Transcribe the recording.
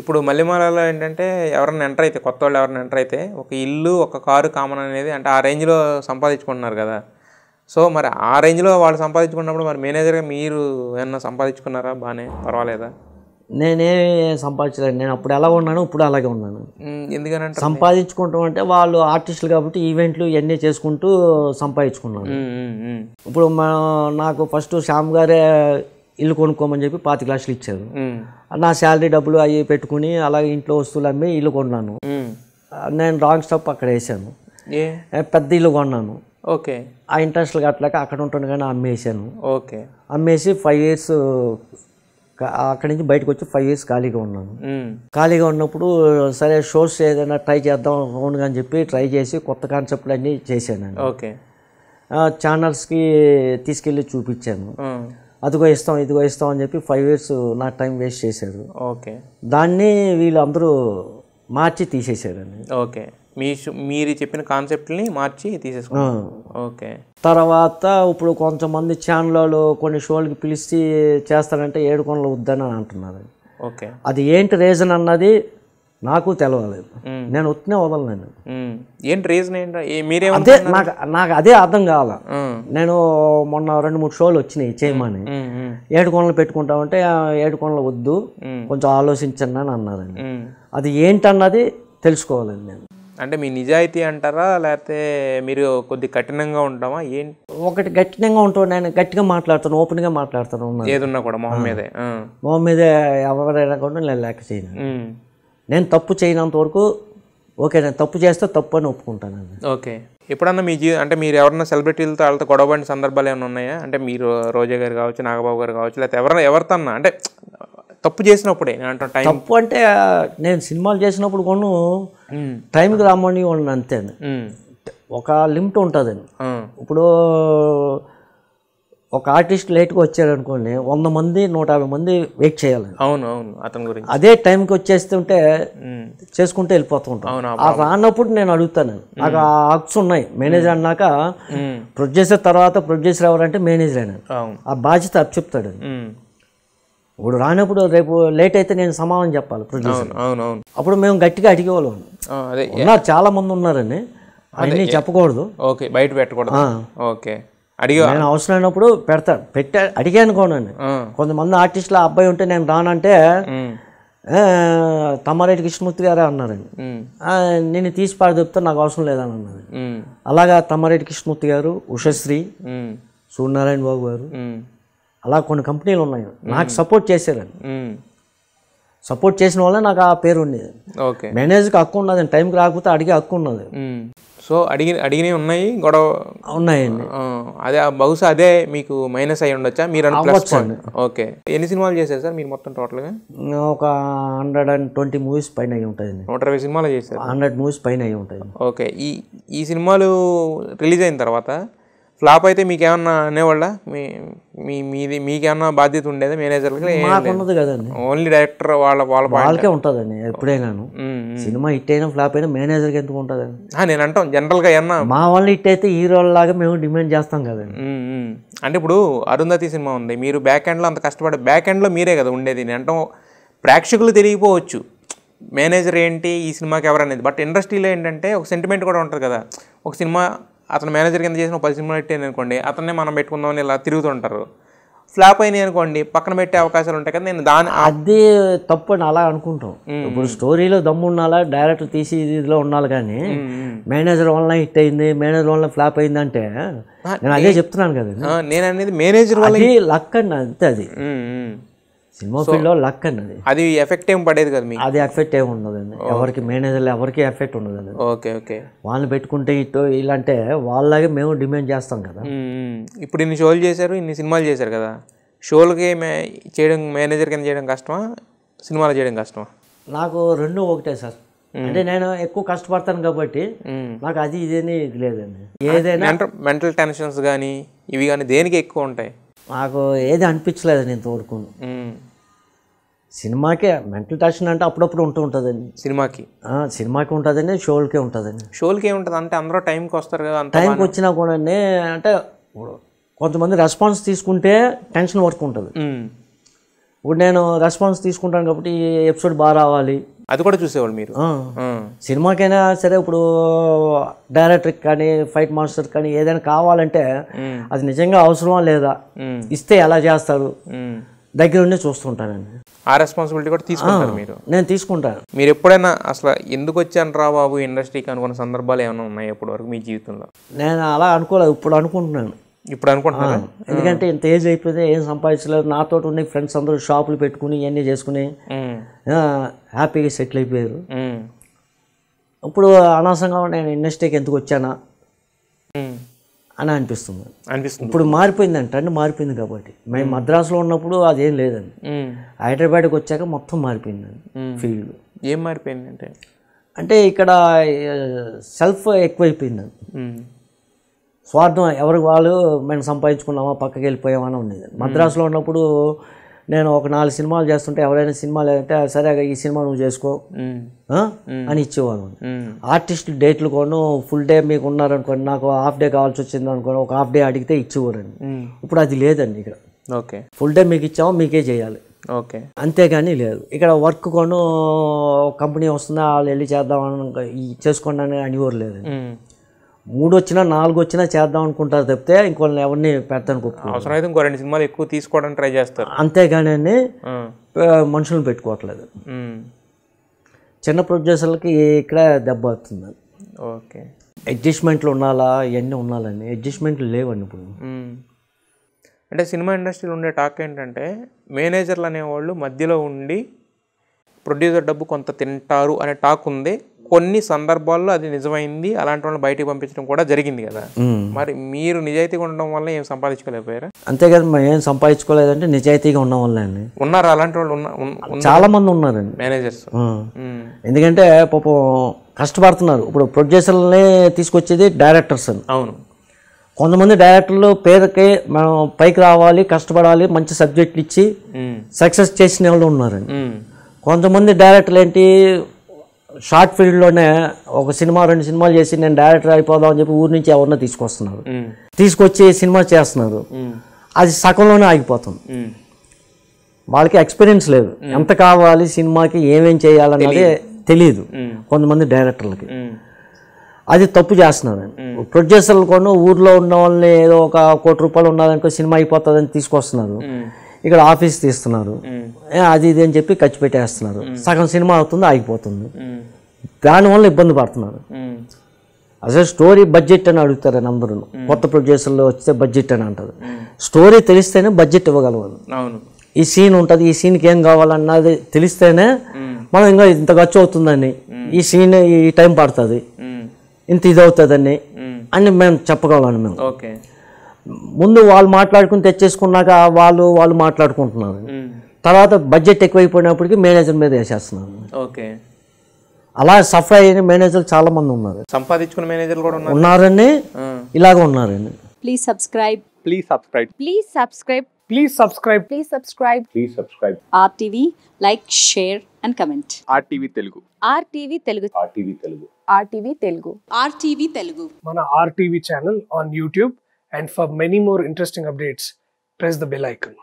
ఇప్పుడు మల్లెమాలలో ఏంటంటే ఎవరైనా ఎంటర్ అయితే కొత్త వాళ్ళు ఎవరైనా ఎంటర్ అయితే ఒక ఇల్లు ఒక కారు కామన్ అనేది అంటే ఆ రేంజ్లో సంపాదించుకుంటున్నారు కదా సో మరి ఆ రేంజ్లో వాళ్ళు సంపాదించుకున్నప్పుడు మరి మేనేజర్గా మీరు ఏమన్నా సంపాదించుకున్నారా బాగానే పర్వాలేదా నేనే సంపాదించలేదు నేను అప్పుడు ఎలా ఉన్నాను ఇప్పుడు అలాగే ఉన్నాను ఎందుకనంటే సంపాదించుకుంటాం అంటే వాళ్ళు ఆర్టిస్టులు కాబట్టి ఈవెంట్లు ఇవన్నీ చేసుకుంటూ సంపాదించుకున్నాను ఇప్పుడు నాకు ఫస్ట్ శ్యామ్ గారే ఇల్లు కొనుక్కోమని చెప్పి పాతి క్లాసులు ఇచ్చారు నా శాలరీ డబ్బులు అవి పెట్టుకుని అలాగే ఇంట్లో వస్తువులు అమ్మి ఇల్లు కొన్నాను నేను రాంగ్ స్టాప్ అక్కడ వేసాను పెద్ద ఇల్లు కొన్నాను ఓకే ఆ ఇంట్రెస్ట్లు కట్టలేక అక్కడ ఉంటుంది కానీ అమ్మేసాను ఓకే అమ్మేసి ఫైవ్ ఇయర్స్ అక్కడి నుంచి బయటకు వచ్చి ఫైవ్ ఇయర్స్ ఖాళీగా ఉన్నాను ఖాళీగా ఉన్నప్పుడు సరే షోస్ ఏదైనా ట్రై చేద్దాం అవును అని చెప్పి ట్రై చేసి కొత్త కాన్సెప్ట్లు అన్నీ చేశాను ఓకే ఛానల్స్కి తీసుకెళ్ళి చూపించాను అదిగో ఇస్తాం ఇదిగో ఇస్తాం అని చెప్పి ఫైవ్ ఇయర్స్ నా టైం వేస్ట్ చేశారు ఓకే దాన్ని వీళ్ళు అందరూ మార్చి తీసేసారండి ఓకే మీ మీరు చెప్పిన కాన్సెప్ట్ని మార్చి తీసేసుకున్నాం ఓకే తర్వాత ఇప్పుడు కొంతమంది ఛానళ్ళు కొన్ని షోలకి పిలిచి చేస్తారంటే ఏడు కొనలు వద్దని అంటున్నారు ఓకే అది ఏంటి రీజన్ అన్నది నాకు తెలవలేదు నేను వచ్చినే వదలనండి ఏంటి రీజన్ ఏంటి మీరే అదే నాకు నాకు అదే అర్థం కావాల నేను మొన్న రెండు మూడు షోలు వచ్చినాయి చేయమని ఏడు కొనలు పెట్టుకుంటామంటే ఏడు కొనలు వద్దు కొంచెం ఆలోచించండి అని అన్నారండి అది ఏంటన్నది తెలుసుకోవాలండి నేను అంటే మీ నిజాయితీ అంటారా లేకపోతే మీరు కొద్ది కఠినంగా ఉంటామా ఏంటి ఒకటి కఠినంగా ఉంటాను నేను గట్టిగా మాట్లాడుతాను ఓపెన్గా మాట్లాడుతాను ఏదున్నా కూడా మొహం మీదే మొహం మీదే ఎవరైనా కూడా నేను లెక్క చేయను నేను తప్పు చేయనంత వరకు ఓకే నేను తప్పు చేస్తే తప్పు అని ఒప్పుకుంటానండి ఓకే ఎప్పుడన్నా మీ జీ అంటే మీరు ఎవరన్నా సెలబ్రిటీలతో వాళ్ళతో గొడవపడిన సందర్భాలు ఏమైనా ఉన్నాయా అంటే మీరు రోజా గారు కావచ్చు నాగబాబు గారు కావచ్చు లేకపోతే ఎవరైనా ఎవరితన్నా అంటే తప్పు చేసినప్పుడే నేను టైం తప్పు అంటే నేను సినిమాలు చేసినప్పుడు కొను టైంకి వాళ్ళని అంతే ఒక లిమిట్ ఉంటుంది ఇప్పుడు ఒక ఆర్టిస్ట్ లేట్గా వచ్చాడు అనుకోండి వంద మంది నూట యాభై మంది వెయిట్ చేయాలి అవును అవును అతని గురించి అదే టైంకి వచ్చేస్తుంటే చేసుకుంటే వెళ్ళిపోతూ ఉంటాం రానప్పుడు నేను అడుగుతాను నాకు ఆ హక్స్ ఉన్నాయి మేనేజర్ అన్నాక ప్రొడ్యూసర్ తర్వాత ప్రొడ్యూసర్ ఎవరంటే మేనేజర్ అయినా ఆ బాధ్యత చెప్తాడు ఇప్పుడు రానప్పుడు రేపు లేట్ అయితే నేను సమాధానం చెప్పాలి ప్రొడ్యూసర్ అప్పుడు మేము గట్టిగా అడిగేవాళ్ళం ఉన్నారు చాలా మంది ఉన్నారని అన్నీ చెప్పకూడదు ఓకే బయట పెట్టకూడదు ఓకే అడిగా అవసరం అయినప్పుడు పెడతా పెట్టా అడిగా కోనండి కొంతమంది ఆర్టిస్టులు అబ్బాయి ఉంటే నేను రానంటే తమ్మారెడ్డి కృష్ణమూర్తి గారే అన్నారండి నేను తీసి చెప్తే నాకు అవసరం లేదని అన్నారు అలాగా తమ్మారెడ్డి కృష్ణమూర్తి గారు ఉషశ్రీ సూర్యనారాయణ బాబు గారు అలా కొన్ని కంపెనీలు ఉన్నాయి నాకు సపోర్ట్ చేశారండి సపోర్ట్ చేసిన వల్ల నాకు ఆ పేరు ఉండేది ఓకే మేనేజర్కి హక్కు ఉన్నది టైంకి రాకపోతే అడిగే హక్కు ఉన్నది సో hmm. అడిగి అడిగినవి ఉన్నాయి గొడవ ఉన్నాయండి అదే బహుశా అదే మీకు మైనస్ అయి ఉండొచ్చా మీరు ఓకే ఎన్ని సినిమాలు చేశారు సార్ మీరు మొత్తం టోటల్గా ఒక హండ్రెడ్ అండ్ ట్వంటీ మూవీస్ పైన అయి ఉంటాయి నూట ఇరవై సినిమాలు చేశారు హండ్రెడ్ మూవీస్ పైన అయి ఉంటాయి ఓకే ఈ ఈ సినిమాలు రిలీజ్ అయిన తర్వాత ఫ్లాప్ అయితే మీకేమన్నా అనేవాళ్ళ మీ మీ మీది మీకేమన్నా బాధ్యత ఉండేది మేనేజర్లకి కదండి ఓన్లీ డైరెక్టర్ వాళ్ళ వాళ్ళ వాళ్ళకే ఉంటుందండి ఎప్పుడైనాను సినిమా హిట్ అయినా ఫ్లాప్ అయినా మేనేజర్కి ఎందుకు ఉంటుందండి నేను అంటాం జనరల్గా ఏమన్నా మా వాళ్ళు హిట్ అయితే లాగా మేము డిమాండ్ చేస్తాం కదండి అంటే ఇప్పుడు అరుంధతి సినిమా ఉంది మీరు బ్యాక్ ఎండ్లో అంత కష్టపడే బ్యాక్ ఎండ్లో మీరే కదా ఉండేది నేను అంటాం ప్రేక్షకులు తెలియపోవచ్చు మేనేజర్ ఏంటి ఈ సినిమాకి ఎవరనేది బట్ ఇండస్ట్రీలో ఏంటంటే ఒక సెంటిమెంట్ కూడా ఉంటుంది కదా ఒక సినిమా అతను మేనేజర్ కింద చేసిన పది సినిమాలు పెట్టాను అనుకోండి అతన్నే మనం పెట్టుకుందామని ఇలా తిరుగుతుంటారు ఫ్లాప్ అయినాయి అనుకోండి పక్కన పెట్టే అవకాశాలు ఉంటాయి కదా నేను దాని అది తప్పు అని అలా అనుకుంటాం ఇప్పుడు స్టోరీలో దమ్ము ఉండాలా డైరెక్టర్ తీసి ఇదిలో ఉండాలి కానీ మేనేజర్ వల్ల హిట్ అయింది మేనేజర్ వల్ల ఫ్లాప్ అయింది అంటే నేను అదే చెప్తున్నాను కదా నేను అనేది మేనేజర్ వల్ల లక్ అండి అంతే అది సినిమా ఫీల్డ్లో లక్ అండి అది ఎఫెక్ట్ ఏం పడేది కదా మీకు అది ఎఫెక్ట్ ఏమి ఉండదండి ఎవరికి మేనేజర్లు ఎవరికి ఎఫెక్ట్ ఉండదు ఓకే ఓకే వాళ్ళని పెట్టుకుంటే ఇటు ఇలాంటే వాళ్ళలాగే మేము డిమాండ్ చేస్తాం కదా ఇప్పుడు ఇన్ని షోలు చేశారు ఇన్ని సినిమాలు చేశారు కదా షోలకి మే చేయడం మేనేజర్ కింద చేయడం కష్టమా సినిమాలు చేయడం కష్టమా నాకు రెండు ఒకటే సార్ అంటే నేను ఎక్కువ కష్టపడతాను కాబట్టి నాకు అది ఇదేని లేదండి ఏదైనా మెంటల్ టెన్షన్స్ కానీ ఇవి కానీ దేనికి ఎక్కువ ఉంటాయి నాకు ఏది అనిపించలేదు నేను తోడుకుని సినిమాకే మెంటల్ టెన్షన్ అంటే అప్పుడప్పుడు ఉంటూ ఉంటుందండి సినిమాకి సినిమాకి ఉంటుందండి షోలకే ఉంటుందండి షోలకే ఉంటుంది అంటే అందరూ టైంకి వస్తారు కదా టైంకి వచ్చినా కూడా అంటే కొంతమంది రెస్పాన్స్ తీసుకుంటే టెన్షన్ వర్క్ ఉంటుంది ఇప్పుడు నేను రెస్పాన్స్ తీసుకుంటాను కాబట్టి ఈ ఎపిసోడ్ బాగా రావాలి అది కూడా చూసేవాళ్ళు మీరు సినిమాకైనా సరే ఇప్పుడు డైరెక్టర్ కానీ ఫైట్ మాస్టర్ కానీ ఏదైనా కావాలంటే అది నిజంగా అవసరమా లేదా ఇస్తే ఎలా చేస్తారు దగ్గర ఉండి చూస్తుంటానండి ఆ రెస్పాన్సిబిలిటీ కూడా తీసుకుంటారు మీరు నేను తీసుకుంటాను మీరు ఎప్పుడైనా అసలు ఎందుకు వచ్చాను రా బాబు ఇండస్ట్రీకి అనుకున్న సందర్భాలు ఏమైనా ఉన్నాయి ఇప్పటి వరకు మీ జీవితంలో నేను అలా అనుకోలేదు ఇప్పుడు అనుకుంటున్నాను ఇప్పుడు అనుకుంటున్నాను ఎందుకంటే ఇంత ఏజ్ అయిపోతే ఏం సంపాదించలేదు నాతో ఉన్న ఫ్రెండ్స్ అందరూ షాపులు పెట్టుకుని ఇవన్నీ చేసుకుని హ్యాపీగా సెటిల్ అయిపోయారు ఇప్పుడు అనవసరంగా నేను ఇండస్ట్రీకి ఎందుకు వచ్చానా అని అనిపిస్తుంది అనిపిస్తుంది ఇప్పుడు మారిపోయింది అంటే మారిపోయింది కాబట్టి మేము మద్రాసులో ఉన్నప్పుడు అదేం లేదండి హైదరాబాద్కి వచ్చాక మొత్తం మారిపోయిందండి ఫీల్డ్ ఏం మారిపోయింది అంటే అంటే ఇక్కడ సెల్ఫ్ ఎక్కువైపోయిందండి స్వార్థం ఎవరికి వాళ్ళు మేము సంపాదించుకున్నామా పక్కకి వెళ్ళిపోయామని ఉండేది మద్రాసులో ఉన్నప్పుడు నేను ఒక నాలుగు సినిమాలు చేస్తుంటే ఎవరైనా సినిమాలు అంటే సరే ఈ సినిమా నువ్వు చేసుకో అని ఇచ్చేవాను ఆర్టిస్ట్ డేట్లు కొను ఫుల్ డే మీకు ఉన్నారనుకోండి నాకు హాఫ్ డే కావాల్సి వచ్చింది అనుకోండి ఒక హాఫ్ డే అడిగితే ఇచ్చేవారండి ఇప్పుడు అది లేదండి ఇక్కడ ఓకే ఫుల్ డే మీకు ఇచ్చాము మీకే చేయాలి ఓకే అంతేగాని లేదు ఇక్కడ వర్క్ కొను కంపెనీ వస్తుందా వాళ్ళు వెళ్ళి చేద్దాం చేసుకోండి అని అనివారు లేదండి మూడు వచ్చినా నాలుగు వచ్చినా చేద్దాం అనుకుంటారు తప్పితే ఇంకోళ్ళని ఎవరిని పెడతాను అవసరం అయితే ఇంకో రెండు సినిమాలు ఎక్కువ తీసుకోవడానికి ట్రై చేస్తారు అంతేగాని మనుషులను పెట్టుకోవట్లేదు చిన్న ప్రొడ్యూసర్లకి ఇక్కడ దెబ్బ అవుతుంది ఓకే అడ్జస్ట్మెంట్లు ఉండాలా ఇవన్నీ ఉండాలని అడ్జస్ట్మెంట్లు లేవండి ఇప్పుడు అంటే సినిమా ఇండస్ట్రీలో ఉండే టాక్ ఏంటంటే మేనేజర్లు అనేవాళ్ళు మధ్యలో ఉండి ప్రొడ్యూసర్ డబ్బు కొంత తింటారు అనే టాక్ ఉంది కొన్ని సందర్భాల్లో అది నిజమైంది అలాంటి వాళ్ళని బయటికి పంపించడం కూడా జరిగింది కదా మరి మీరు నిజాయితీగా ఉండడం వల్ల ఏం సంపాదించుకోలేకపోయారా అంతేకాదు మరి ఏం సంపాదించుకోలేదంటే నిజాయితీగా ఉండడం వల్ల అండి ఉన్నారు అలాంటి వాళ్ళు చాలా మంది ఉన్నారండి మేనేజర్స్ ఎందుకంటే పాపం కష్టపడుతున్నారు ఇప్పుడు ప్రొడ్యూసర్లనే తీసుకొచ్చేది డైరెక్టర్స్ అని అవును కొంతమంది డైరెక్టర్లు పేదకే మనం పైకి రావాలి కష్టపడాలి మంచి సబ్జెక్టులు ఇచ్చి సక్సెస్ చేసిన వాళ్ళు ఉన్నారండి కొంతమంది డైరెక్టర్లు ఏంటి షార్ట్ ఫీల్డ్లోనే ఒక సినిమా రెండు సినిమాలు చేసి నేను డైరెక్టర్ అయిపోదాం అని చెప్పి ఊరి నుంచి ఎవరినో తీసుకొస్తున్నారు తీసుకొచ్చి సినిమా చేస్తున్నారు అది సగంలోనే ఆగిపోతుంది వాళ్ళకి ఎక్స్పీరియన్స్ లేదు ఎంత కావాలి సినిమాకి ఏమేం చేయాలన్నది తెలియదు కొంతమంది డైరెక్టర్లకి అది తప్పు చేస్తున్నారు ప్రొడ్యూసర్లు కూడా ఊర్లో ఉన్న వాళ్ళని ఏదో ఒక కోటి రూపాయలు ఉన్నదనుకో సినిమా అయిపోతుందని తీసుకొస్తున్నారు ఇక్కడ ఆఫీస్ తీస్తున్నారు అది ఇది అని చెప్పి ఖర్చు పెట్టేస్తున్నారు సగం సినిమా అవుతుంది ఆగిపోతుంది దానివల్ల ఇబ్బంది పడుతున్నారు అసలు స్టోరీ బడ్జెట్ అని అడుగుతారు నంబరును కొత్త ప్రొడ్యూసర్లో వస్తే బడ్జెట్ అని అంటారు స్టోరీ తెలిస్తేనే బడ్జెట్ ఇవ్వగలవాలి ఈ సీన్ ఉంటుంది ఈ సీన్కి ఏం కావాలన్నది తెలిస్తేనే మనం ఇంకా ఇంత ఖర్చు అవుతుందని ఈ సీన్ ఈ టైం పడుతుంది ఇంత ఇది అవుతుందని అని మేము చెప్పగలం మేము ముందు వాళ్ళు మాట్లాడుకుని తెచ్చేసుకున్నాక వాళ్ళు వాళ్ళు మాట్లాడుకుంటున్నారు తర్వాత బడ్జెట్ ఎక్కువైపోయినప్పటికీ మేనేజర్ మీద వేసేస్తున్నారు ఓకే అలా సఫర్ అయిన మేనేజర్లు చాలా మంది ఉన్నారు సంపాదించుకున్న మేనేజర్లు కూడా ఉన్నారండి ఇలాగ ఉన్నారండి please subscribe please subscribe please subscribe please subscribe please subscribe please subscribe RTV like share and comment RTV Telugu RTV Telugu RTV Telugu RTV Telugu RTV Telugu మన RTV channel on YouTube And for many more interesting updates, press the bell icon.